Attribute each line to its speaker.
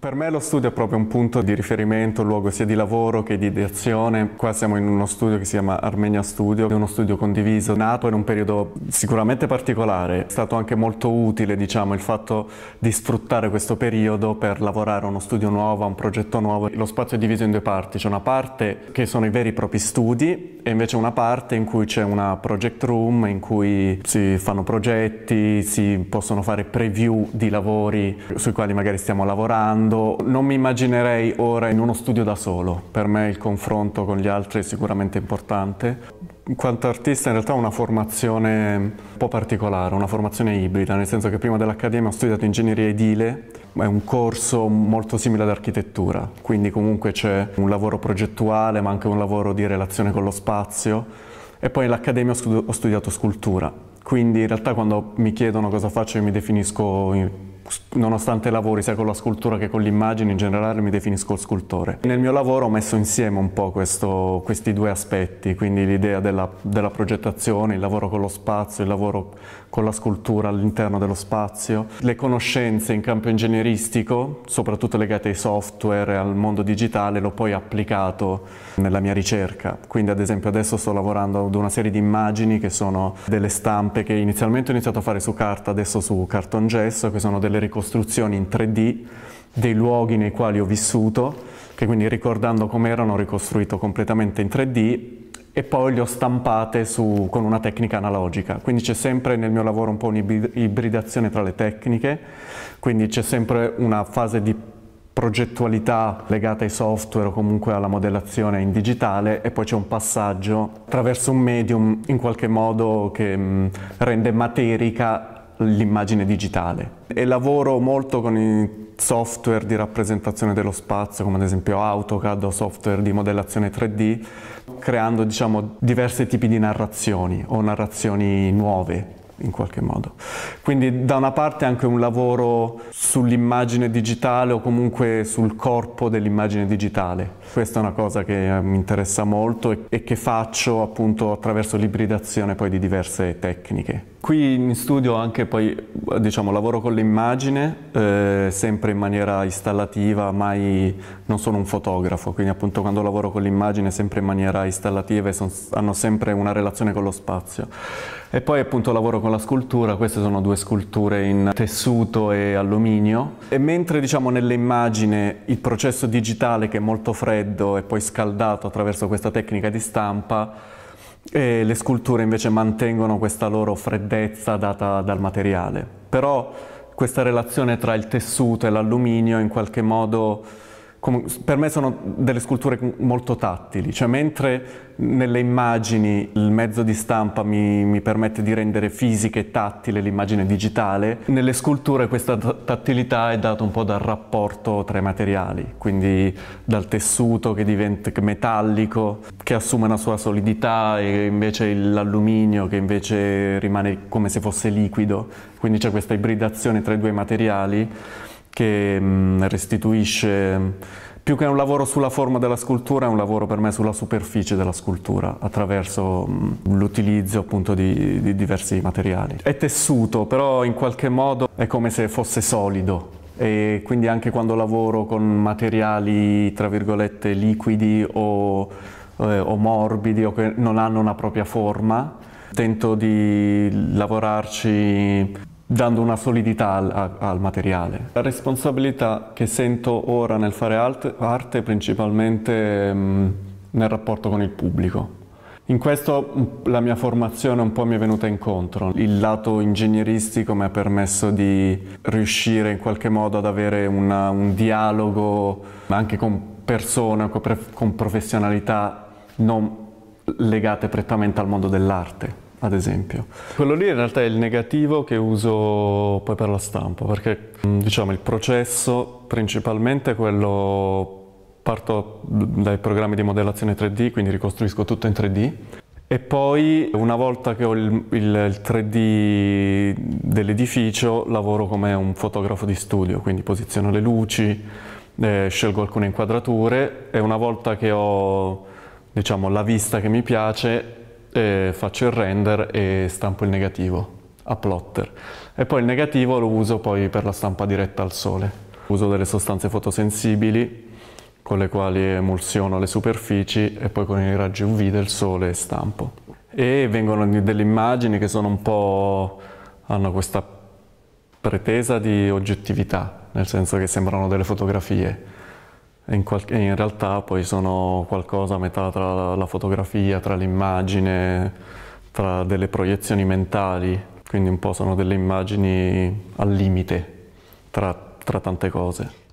Speaker 1: Per me lo studio è proprio un punto di riferimento, un luogo sia di lavoro che di azione. Qua siamo in uno studio che si chiama Armenia Studio, è uno studio condiviso, nato in un periodo sicuramente particolare. È stato anche molto utile diciamo, il fatto di sfruttare questo periodo per lavorare a uno studio nuovo, a un progetto nuovo. Lo spazio è diviso in due parti, c'è una parte che sono i veri e propri studi e invece una parte in cui c'è una project room in cui si fanno progetti, si possono fare preview di lavori sui quali magari stiamo lavorando mondo non mi immaginerei ora in uno studio da solo. Per me il confronto con gli altri è sicuramente importante. In quanto artista in realtà ho una formazione un po' particolare, una formazione ibrida, nel senso che prima dell'Accademia ho studiato ingegneria edile, ma è un corso molto simile ad architettura, quindi comunque c'è un lavoro progettuale ma anche un lavoro di relazione con lo spazio e poi all'Accademia ho studiato scultura, quindi in realtà quando mi chiedono cosa faccio io mi definisco nonostante lavori sia con la scultura che con l'immagine, in generale mi definisco scultore. Nel mio lavoro ho messo insieme un po' questo, questi due aspetti, quindi l'idea della, della, progettazione, il lavoro con lo spazio, il lavoro con la scultura all'interno dello spazio, le conoscenze in campo ingegneristico, soprattutto legate ai software e al mondo digitale, l'ho poi applicato nella mia ricerca. Quindi ad esempio adesso sto lavorando ad una serie di immagini che sono delle stampe che inizialmente ho iniziato a fare su carta, adesso su cartongesso, che sono delle delle ricostruzioni in 3D dei luoghi nei quali ho vissuto, che quindi ricordando com'erano ho ricostruito completamente in 3D e poi le ho stampate su, con una tecnica analogica. Quindi c'è sempre nel mio lavoro un po' un'ibridazione tra le tecniche, quindi c'è sempre una fase di progettualità legata ai software o comunque alla modellazione in digitale e poi c'è un passaggio attraverso un medium in qualche modo che mh, rende materica l'immagine digitale e lavoro molto con i software di rappresentazione dello spazio come ad esempio AutoCAD o software di modellazione 3D creando diciamo diversi tipi di narrazioni o narrazioni nuove in qualche modo. Quindi da una parte anche un lavoro sull'immagine digitale o comunque sul corpo dell'immagine digitale. Questa è una cosa che eh, mi interessa molto e che faccio appunto attraverso l'ibridazione poi di diverse tecniche. Qui in studio anche poi diciamo, lavoro con l'immagine, eh, sempre in maniera installativa, mai non sono un fotografo, quindi appunto quando lavoro con l'immagine sempre in maniera installativa e son, hanno sempre una relazione con lo spazio. E poi appunto lavoro con la scultura, queste sono due sculture in tessuto e alluminio e mentre diciamo nell'immagine il processo digitale che è molto freddo e poi scaldato attraverso questa tecnica di stampa e le sculture invece mantengono questa loro freddezza data dal materiale. Però questa relazione tra il tessuto e l'alluminio in qualche modo come, per me sono delle sculture molto tattili, cioè mentre nelle immagini il mezzo di stampa mi, mi permette di rendere fisica e tattile l'immagine digitale, nelle sculture questa tattilità è data un po' dal rapporto tra i materiali, quindi dal tessuto che diventa metallico, che assume una sua solidità e invece l'alluminio che invece rimane come se fosse liquido, quindi c'è questa ibridazione tra i due materiali che mm, restituisce più che un lavoro sulla forma della scultura, è un lavoro per me sulla superficie della scultura, attraverso mm, l'utilizzo appunto di, di, diversi materiali. È tessuto, però in qualche modo è come se fosse solido. E quindi anche quando lavoro con materiali, tra virgolette, liquidi o, eh, o morbidi o che non hanno una propria forma, tento di lavorarci dando una solidità al, al, materiale. La responsabilità che sento ora nel fare arte è principalmente mh, mm, nel rapporto con il pubblico. In questo mm, la mia formazione un po' mi è venuta incontro. Il lato ingegneristico mi ha permesso di riuscire in qualche modo ad avere una, un dialogo anche con persone, con professionalità non legate prettamente al mondo dell'arte ad esempio. Quello lì in realtà è il negativo che uso poi per la stampa, perché mm, diciamo il processo principalmente è quello parto dai programmi di modellazione 3D, quindi ricostruisco tutto in 3D e poi una volta che ho il, il 3D dell'edificio lavoro come un fotografo di studio, quindi posiziono le luci, eh, scelgo alcune inquadrature e una volta che ho diciamo, la vista che mi piace eh, faccio il render e stampo il negativo a plotter e poi il negativo lo uso poi per la stampa diretta al sole. Uso delle sostanze fotosensibili con le quali emulsiono le superfici e poi con i raggi UV del sole stampo. E vengono delle immagini che sono un po' hanno questa pretesa di oggettività, nel senso che sembrano delle fotografie in, in, realtà poi sono qualcosa a metà tra la fotografia, tra l'immagine, tra delle proiezioni mentali, quindi un po' sono delle immagini al limite tra, tra tante cose.